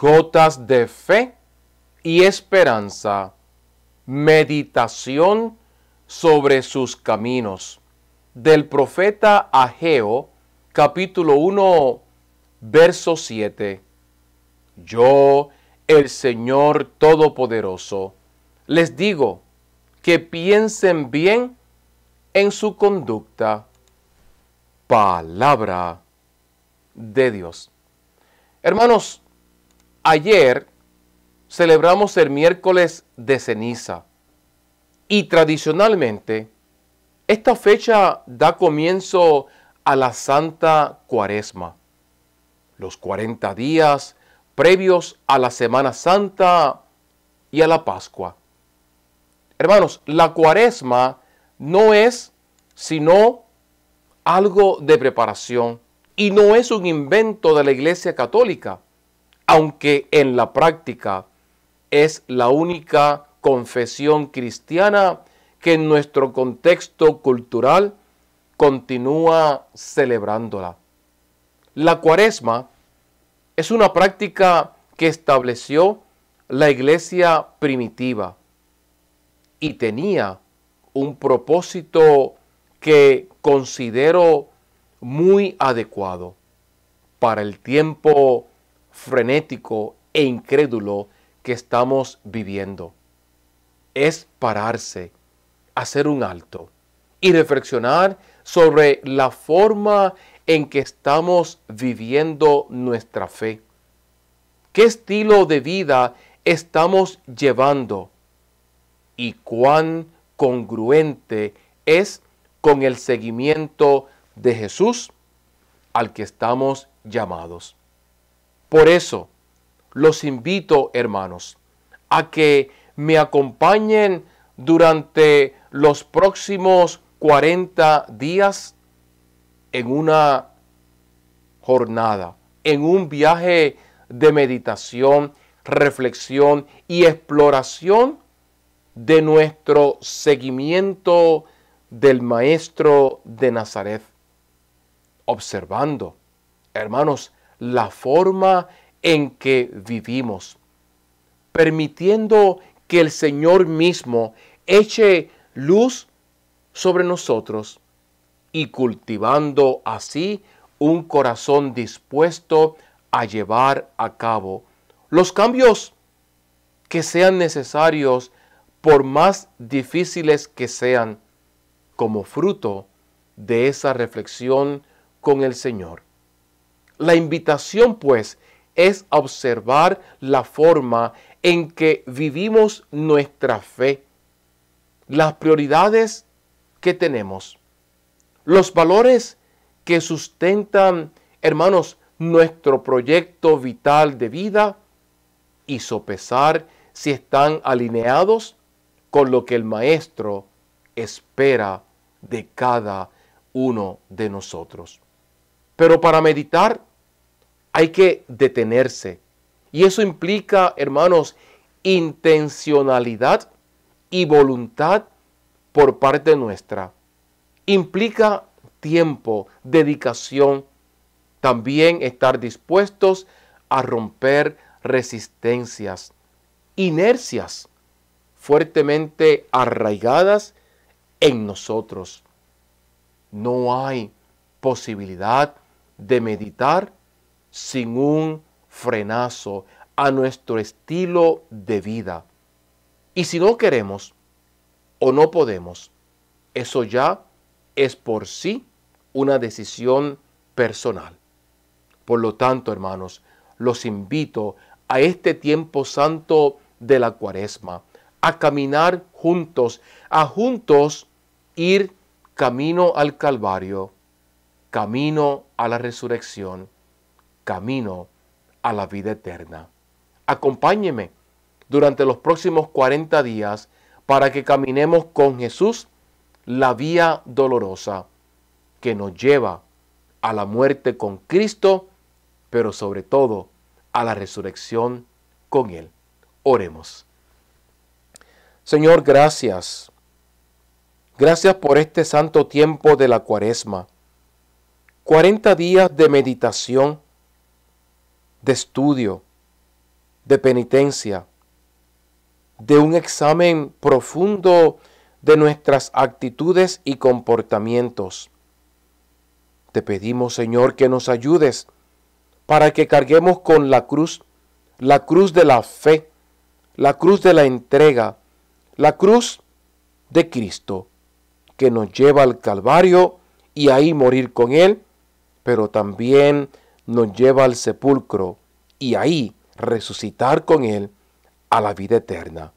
gotas de fe y esperanza, meditación sobre sus caminos. Del profeta Ageo, capítulo 1, verso 7. Yo, el Señor Todopoderoso, les digo que piensen bien en su conducta. Palabra de Dios. Hermanos, Ayer celebramos el miércoles de ceniza y tradicionalmente esta fecha da comienzo a la Santa Cuaresma, los 40 días previos a la Semana Santa y a la Pascua. Hermanos, la Cuaresma no es sino algo de preparación y no es un invento de la Iglesia Católica aunque en la práctica es la única confesión cristiana que en nuestro contexto cultural continúa celebrándola. La cuaresma es una práctica que estableció la iglesia primitiva y tenía un propósito que considero muy adecuado para el tiempo frenético e incrédulo que estamos viviendo. Es pararse, hacer un alto y reflexionar sobre la forma en que estamos viviendo nuestra fe. ¿Qué estilo de vida estamos llevando? ¿Y cuán congruente es con el seguimiento de Jesús al que estamos llamados? Por eso los invito, hermanos, a que me acompañen durante los próximos 40 días en una jornada, en un viaje de meditación, reflexión y exploración de nuestro seguimiento del Maestro de Nazaret, observando, hermanos, la forma en que vivimos, permitiendo que el Señor mismo eche luz sobre nosotros y cultivando así un corazón dispuesto a llevar a cabo los cambios que sean necesarios por más difíciles que sean como fruto de esa reflexión con el Señor. La invitación, pues, es observar la forma en que vivimos nuestra fe, las prioridades que tenemos, los valores que sustentan, hermanos, nuestro proyecto vital de vida y sopesar si están alineados con lo que el Maestro espera de cada uno de nosotros. Pero para meditar hay que detenerse. Y eso implica, hermanos, intencionalidad y voluntad por parte nuestra. Implica tiempo, dedicación, también estar dispuestos a romper resistencias, inercias fuertemente arraigadas en nosotros. No hay posibilidad de meditar sin un frenazo a nuestro estilo de vida. Y si no queremos o no podemos, eso ya es por sí una decisión personal. Por lo tanto, hermanos, los invito a este tiempo santo de la cuaresma, a caminar juntos, a juntos ir camino al Calvario, camino a la resurrección camino a la vida eterna. Acompáñeme durante los próximos 40 días para que caminemos con Jesús la vía dolorosa que nos lleva a la muerte con Cristo, pero sobre todo a la resurrección con Él. Oremos. Señor, gracias. Gracias por este santo tiempo de la cuaresma. 40 días de meditación de estudio, de penitencia, de un examen profundo de nuestras actitudes y comportamientos. Te pedimos, Señor, que nos ayudes para que carguemos con la cruz, la cruz de la fe, la cruz de la entrega, la cruz de Cristo, que nos lleva al Calvario y ahí morir con Él, pero también nos lleva al sepulcro y ahí resucitar con Él a la vida eterna.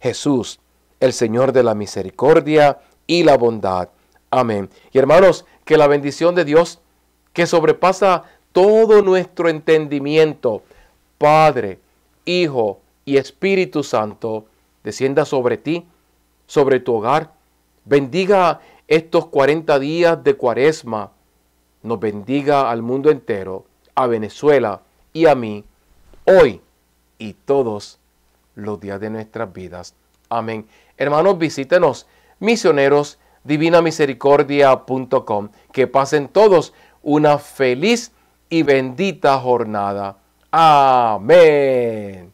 Jesús, el Señor de la misericordia y la bondad. Amén. Y hermanos, que la bendición de Dios, que sobrepasa todo nuestro entendimiento, Padre, Hijo y Espíritu Santo, descienda sobre ti, sobre tu hogar. Bendiga estos 40 días de cuaresma nos bendiga al mundo entero, a Venezuela y a mí, hoy y todos los días de nuestras vidas. Amén. Hermanos, visítenos, misioneros, divinamisericordia.com. Que pasen todos una feliz y bendita jornada. Amén.